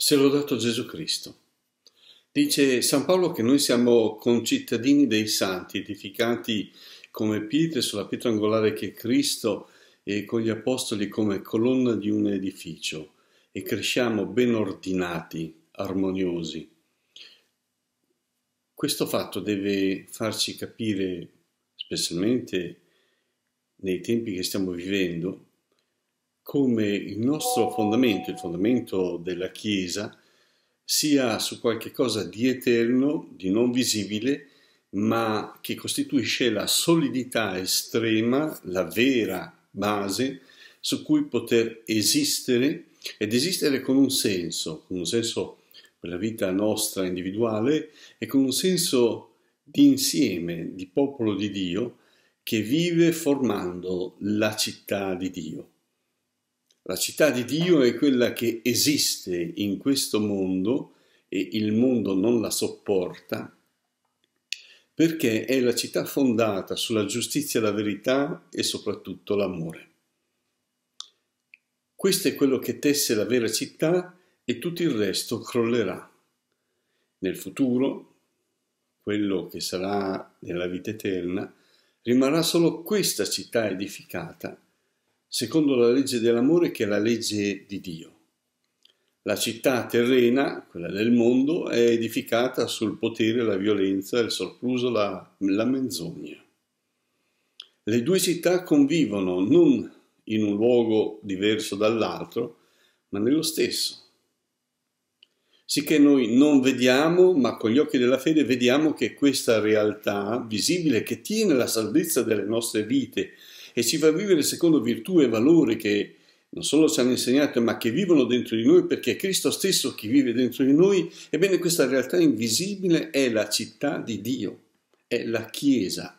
se l'ho dato Gesù Cristo. Dice San Paolo che noi siamo concittadini dei santi, edificati come pietre sulla pietra angolare che è Cristo e con gli apostoli come colonna di un edificio e cresciamo ben ordinati, armoniosi. Questo fatto deve farci capire, specialmente nei tempi che stiamo vivendo, come il nostro fondamento, il fondamento della Chiesa, sia su qualche cosa di eterno, di non visibile, ma che costituisce la solidità estrema, la vera base su cui poter esistere ed esistere con un senso, con un senso per la vita nostra individuale e con un senso di insieme, di popolo di Dio che vive formando la città di Dio. La città di Dio è quella che esiste in questo mondo e il mondo non la sopporta, perché è la città fondata sulla giustizia, la verità e soprattutto l'amore. Questo è quello che tesse la vera città e tutto il resto crollerà. Nel futuro, quello che sarà nella vita eterna, rimarrà solo questa città edificata secondo la legge dell'amore che è la legge di Dio. La città terrena, quella del mondo, è edificata sul potere, la violenza, il sorpruso, la, la menzogna. Le due città convivono non in un luogo diverso dall'altro, ma nello stesso. Sicché noi non vediamo, ma con gli occhi della fede vediamo che questa realtà visibile che tiene la salvezza delle nostre vite, e ci fa vivere secondo virtù e valori che non solo ci hanno insegnato, ma che vivono dentro di noi perché è Cristo stesso che vive dentro di noi, ebbene questa realtà invisibile è la città di Dio, è la Chiesa.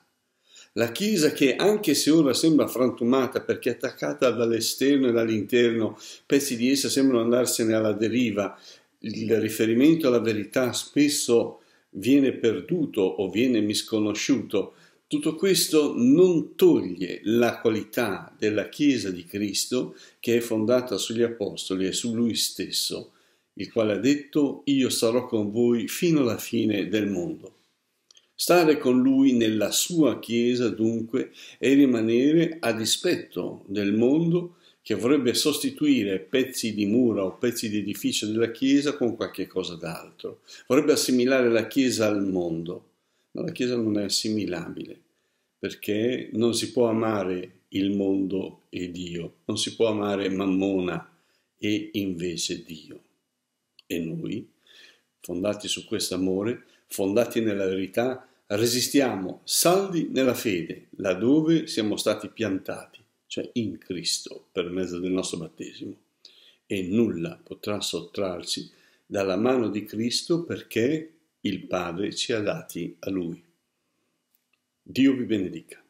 La Chiesa che anche se ora sembra frantumata perché attaccata dall'esterno e dall'interno, pezzi di essa sembrano andarsene alla deriva, il riferimento alla verità spesso viene perduto o viene misconosciuto, tutto questo non toglie la qualità della Chiesa di Cristo che è fondata sugli Apostoli e su Lui stesso, il quale ha detto io sarò con voi fino alla fine del mondo. Stare con lui nella sua Chiesa, dunque, è rimanere a dispetto del mondo che vorrebbe sostituire pezzi di mura o pezzi di edificio della Chiesa con qualche cosa d'altro. Vorrebbe assimilare la Chiesa al mondo la Chiesa non è assimilabile, perché non si può amare il mondo e Dio, non si può amare Mammona e invece Dio. E noi, fondati su questo amore, fondati nella verità, resistiamo saldi nella fede, laddove siamo stati piantati, cioè in Cristo, per mezzo del nostro battesimo. E nulla potrà sottrarsi dalla mano di Cristo perché il Padre ci ha dati a Lui. Dio vi benedica.